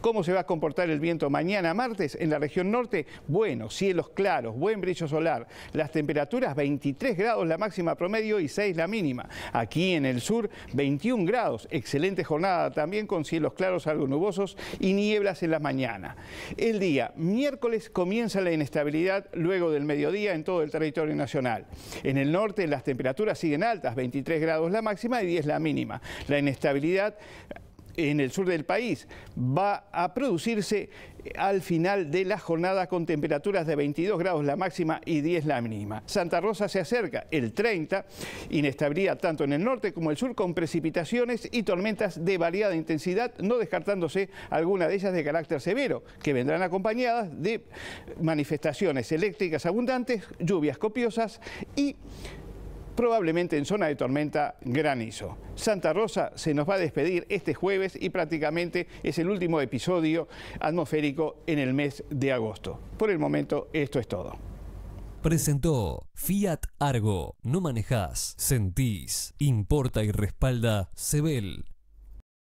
¿Cómo se va a comportar el viento mañana martes en la región norte? Bueno, cielos claros, buen brillo solar. Las temperaturas 23 grados la máxima promedio y 6 la mínima. Aquí en el sur 21 grados. Excelente jornada también con cielos claros algo nubosos y nieblas en la mañana. El día miércoles comienza la inestabilidad luego del mediodía en todo el territorio nacional. En el norte las temperaturas siguen altas, 23 grados la máxima y 10 la mínima. La inestabilidad en el sur del país. Va a producirse eh, al final de la jornada con temperaturas de 22 grados la máxima y 10 la mínima. Santa Rosa se acerca el 30, inestabilidad tanto en el norte como el sur con precipitaciones y tormentas de variada intensidad, no descartándose alguna de ellas de carácter severo, que vendrán acompañadas de manifestaciones eléctricas abundantes, lluvias copiosas y probablemente en zona de tormenta granizo. Santa Rosa se nos va a despedir este jueves y prácticamente es el último episodio atmosférico en el mes de agosto. Por el momento, esto es todo. Presentó Fiat Argo. No manejás, sentís. Importa y respalda Sebel.